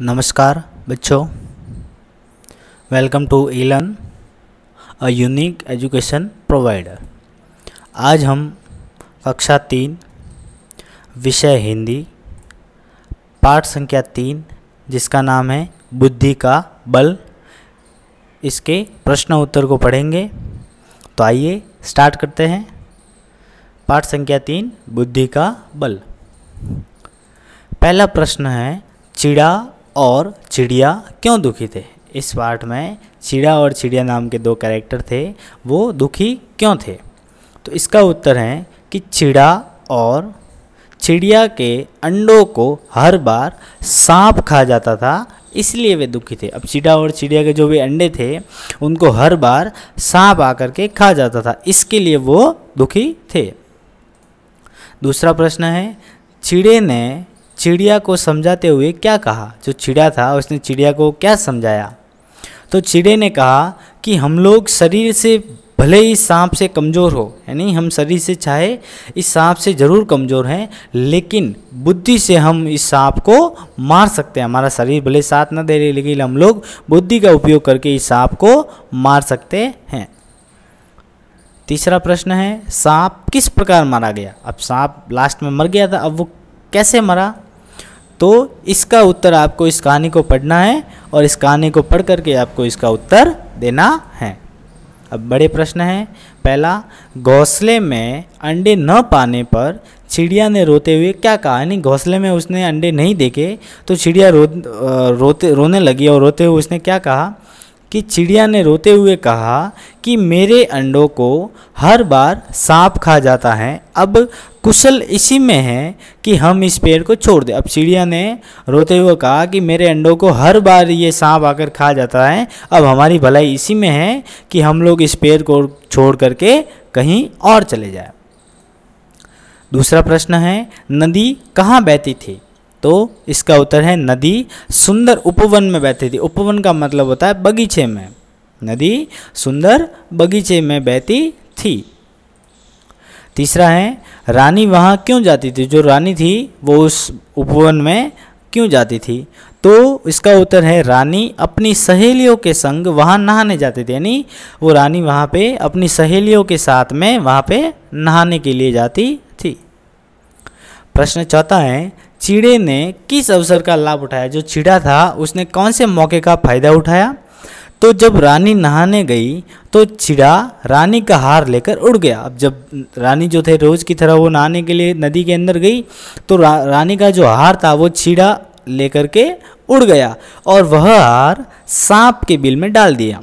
नमस्कार बच्चों welcome to Elan a unique education provider आज हम कक्षा तीन विषय हिंदी पाठ संख्या तीन जिसका नाम है बुद्धि का बल इसके प्रश्न उत्तर को पढ़ेंगे तो आइए स्टार्ट करते हैं पाठ संख्या तीन बुद्धि का बल पहला प्रश्न है चिड़ा और चिड़िया क्यों दुखी थे इस पार्ट में चिड़िया और चिड़िया नाम के दो कैरेक्टर थे वो दुखी क्यों थे तो इसका उत्तर है कि चिड़ा और चिड़िया के अंडों को हर बार सांप खा जाता था इसलिए वे दुखी थे अब चिड़ा और चिड़िया के जो भी अंडे थे उनको हर बार सांप आकर के खा जाता था इसके लिए वो दुखी थे दूसरा प्रश्न है चिड़े ने चिड़िया को समझाते हुए क्या कहा जो चिड़िया था उसने चिड़िया को क्या समझाया तो चिड़े ने कहा कि हम लोग शरीर से भले ही सांप से कमज़ोर हो यानी हम शरीर से चाहे इस सांप से ज़रूर कमज़ोर हैं लेकिन बुद्धि से हम इस सांप को मार सकते हैं हमारा शरीर भले साथ ना दे रहे लेकिन हम लोग बुद्धि का उपयोग करके इस सांप को मार सकते हैं तीसरा प्रश्न है सांप किस प्रकार मारा गया अब सांप लास्ट में मर गया था अब वो कैसे मरा तो इसका उत्तर आपको इस कहानी को पढ़ना है और इस कहानी को पढ़ करके आपको इसका उत्तर देना है अब बड़े प्रश्न हैं पहला घोंसले में अंडे न पाने पर चिड़िया ने रोते हुए क्या कहा यानी घोंसले में उसने अंडे नहीं देखे तो चिड़िया रो रोते रोने लगी और रोते हुए उसने क्या कहा कि चिड़िया ने रोते हुए कहा कि मेरे अंडों को हर बार सांप खा जाता है अब कुशल इसी में है कि हम इस पेड़ को छोड़ दें अब चिड़िया ने रोते हुए कहा कि मेरे अंडों को हर बार ये सांप आकर खा जाता है अब हमारी भलाई इसी में है कि हम लोग इस पेड़ को छोड़ करके कहीं और चले जाए दूसरा प्रश्न है नदी कहाँ बहती थी तो इसका उत्तर है नदी सुंदर उपवन में बहती थी उपवन का मतलब होता है बगीचे में नदी सुंदर बगीचे में बहती थी तीसरा है रानी वहाँ क्यों जाती थी जो रानी थी वो उस उपवन में क्यों जाती थी तो इसका उत्तर है रानी अपनी सहेलियों के संग वहाँ नहाने जाते थे यानी वो रानी वहाँ पे अपनी सहेलियों के साथ में वहाँ पे नहाने के लिए जाती थी प्रश्न चौथा है चिड़े ने किस अवसर का लाभ उठाया जो चिड़ा था उसने कौन से मौके का फायदा उठाया तो जब रानी नहाने गई तो चिड़ा रानी का हार लेकर उड़ गया अब जब रानी जो थे रोज़ की तरह वो नहाने के लिए नदी के अंदर गई तो रा, रानी का जो हार था वो चिड़ा लेकर के उड़ गया और वह हार सांप के बिल में डाल दिया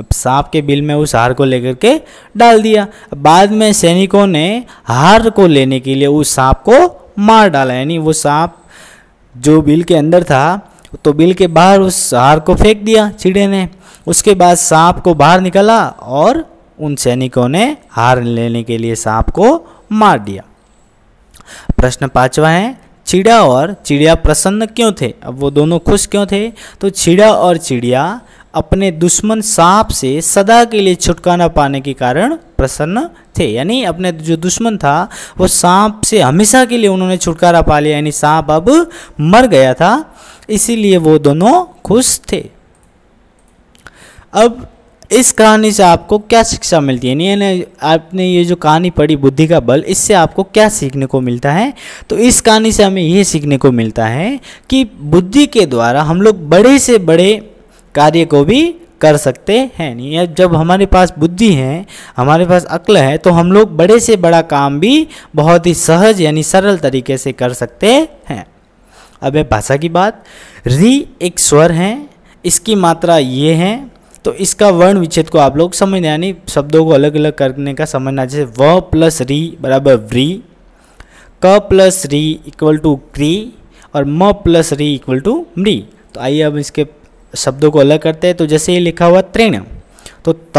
अब सांप के बिल में उस हार को लेकर के डाल दिया बाद में सैनिकों ने हार को लेने के लिए उस सांप को मार डाला यानी वो सांप जो बिल के अंदर था तो बिल के बाहर उस हार को फेंक दिया चिड़े ने उसके बाद सांप को बाहर निकला और उन सैनिकों ने हार लेने के लिए सांप को मार दिया प्रश्न पांचवा है चिड़ा और चिड़िया प्रसन्न क्यों थे अब वो दोनों खुश क्यों थे तो चिड़ा और चिड़िया अपने दुश्मन सांप से सदा के लिए छुटकारा पाने के कारण प्रसन्न थे यानी अपने जो दुश्मन था वो सांप से हमेशा के लिए उन्होंने छुटकारा पा लिया यानी सांप अब मर गया था इसीलिए वो दोनों खुश थे अब इस कहानी से आपको क्या शिक्षा मिलती है यानी आपने ये जो कहानी पढ़ी बुद्धि का बल इससे आपको क्या सीखने को मिलता है तो इस कहानी से हमें यह सीखने को मिलता है कि बुद्धि के द्वारा हम लोग बड़े से बड़े कार्य को भी कर सकते हैं नहीं जब हमारे पास बुद्धि है हमारे पास अक्ल है तो हम लोग बड़े से बड़ा काम भी बहुत ही सहज यानी सरल तरीके से कर सकते हैं अब है भाषा की बात री एक स्वर है इसकी मात्रा ये है तो इसका वर्ण विच्छेद को आप लोग समझ यानी शब्दों को अलग अलग करने का समझना जैसे व प्लस री बराबर व्री क प्लस री इक्वल टू क्री और म प्लस री इक्वल टू म्री तो आइए अब इसके शब्दों को अलग करते हैं तो जैसे ये लिखा हुआ तृण तो त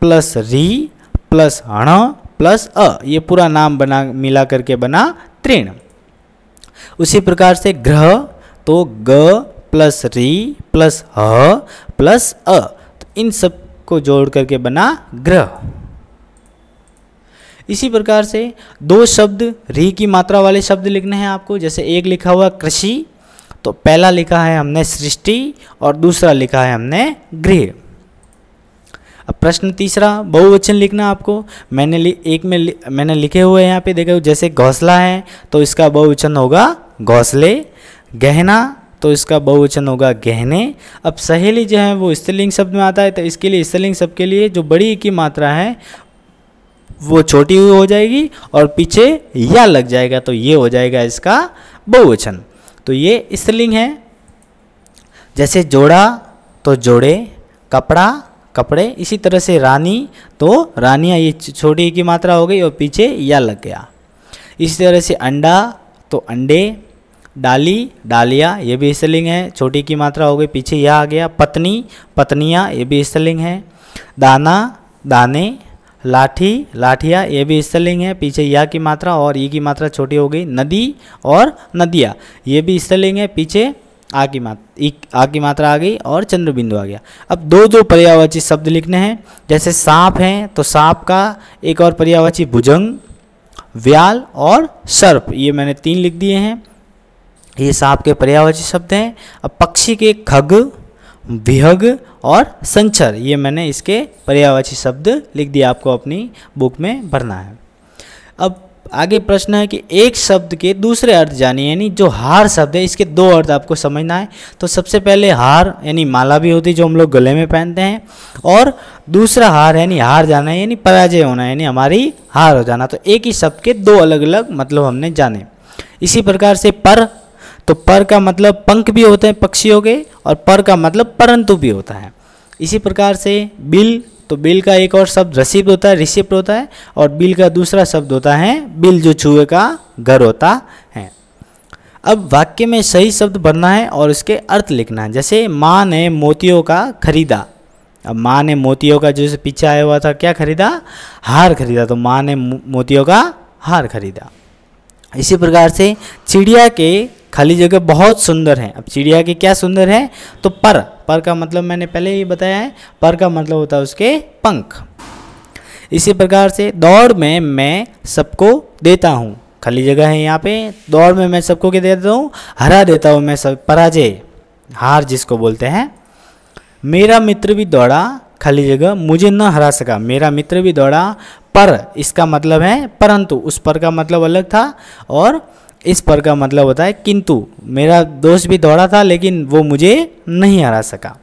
प्लस री प्लस हण प्लस अ ये पूरा नाम बना मिला करके बना तृण उसी प्रकार से ग्रह तो ग प्लस री प्लस ह प्लस अ तो इन सब को जोड़ करके बना ग्रह इसी प्रकार से दो शब्द री की मात्रा वाले शब्द लिखने हैं आपको जैसे एक लिखा हुआ कृषि तो पहला लिखा है हमने सृष्टि और दूसरा लिखा है हमने गृह अब प्रश्न तीसरा बहुवचन लिखना आपको मैंने लि, एक में लि, मैंने लिखे हुए यहाँ पे देखा जैसे घोसला है तो इसका बहुवचन होगा घोसले गहना तो इसका बहुवचन होगा गहने अब सहेली जो है वो स्त्रीलिंग शब्द में आता है तो इसके लिए स्त्रीलिंग शब्द के लिए जो बड़ी की मात्रा है वो छोटी हुई हो जाएगी और पीछे या लग जाएगा तो ये हो जाएगा इसका बहुवचन तो ये स्त्रीलिंग है जैसे जोड़ा तो जोड़े कपड़ा कपड़े इसी तरह से रानी तो रानियाँ ये छोटी की मात्रा हो गई और पीछे या लग गया इसी तरह से अंडा तो अंडे डाली डालिया ये भी स्त्रीलिंग है छोटी की मात्रा हो गई पीछे यह आ गया पत्नी पत्नियाँ ये भी स्त्रीलिंग है दाना दाने लाठी लाठिया ये भी स्त्रीलिंग है पीछे या की मात्रा और ई की मात्रा छोटी हो गई नदी और नदिया ये भी स्त्रीलिंग है पीछे आ की मात्रा आ की मात्रा आ गई और चंद्रबिंदु आ गया अब दो जो पर्यावाची शब्द लिखने हैं जैसे सांप हैं तो सांप का एक और पर्यावाची भुजंग व्याल और सर्प ये मैंने तीन लिख दिए हैं ये सांप के पर्यावाची शब्द हैं अब पक्षी के खग विहग और संचर ये मैंने इसके पर्यावाची शब्द लिख दिया आपको अपनी बुक में भरना है अब आगे प्रश्न है कि एक शब्द के दूसरे अर्थ जानिए यानी जो हार शब्द है इसके दो अर्थ आपको समझना है तो सबसे पहले हार यानी माला भी होती है जो हम लोग गले में पहनते हैं और दूसरा हार यानी हार जाना यानी पराजय होना यानी हमारी हार हो जाना तो एक ही शब्द के दो अलग अलग मतलब हमने जाने इसी प्रकार से पर तो पर का मतलब पंख भी होते हैं पक्षियों के और पर का मतलब परंतु भी होता है इसी प्रकार से बिल तो बिल का एक और शब्द रसीप्ट होता है रिसिप्ट होता है और बिल का दूसरा शब्द होता है बिल जो चूहे का घर होता है अब वाक्य में सही शब्द भरना है और उसके अर्थ लिखना है जैसे माँ ने मोतियों का खरीदा अब माँ ने मोतियों का जो पीछे आया हुआ था क्या खरीदा हार खरीदा तो माँ ने मोतियों का हार खरीदा इसी प्रकार से चिड़िया के खाली जगह बहुत सुंदर है अब चिड़िया के क्या सुंदर है तो पर पर का मतलब मैंने पहले ही बताया है पर का मतलब होता है उसके पंख इसी प्रकार से दौड़ में मैं सबको देता हूँ खाली जगह है यहाँ पे दौड़ में मैं सबको क्या देता हूँ हरा देता हूँ मैं सब पराजय हार जिसको बोलते हैं मेरा मित्र भी दौड़ा खाली जगह मुझे न हरा सका मेरा मित्र भी दौड़ा पर इसका मतलब है परंतु उस पर का मतलब अलग था और इस पर का मतलब होता है किंतु मेरा दोस्त भी दौड़ा था लेकिन वो मुझे नहीं हरा सका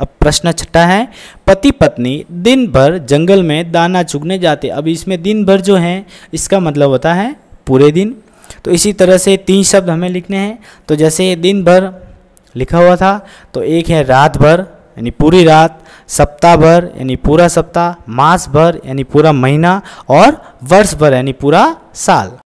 अब प्रश्न छठा है पति पत्नी दिन भर जंगल में दाना चुगने जाते अब इसमें दिन भर जो है इसका मतलब होता है पूरे दिन तो इसी तरह से तीन शब्द हमें लिखने हैं तो जैसे दिन भर लिखा हुआ था तो एक है रात भर यानी पूरी रात सप्ताह भर यानी पूरा सप्ताह मास भर यानी पूरा महीना और वर्ष भर यानी पूरा साल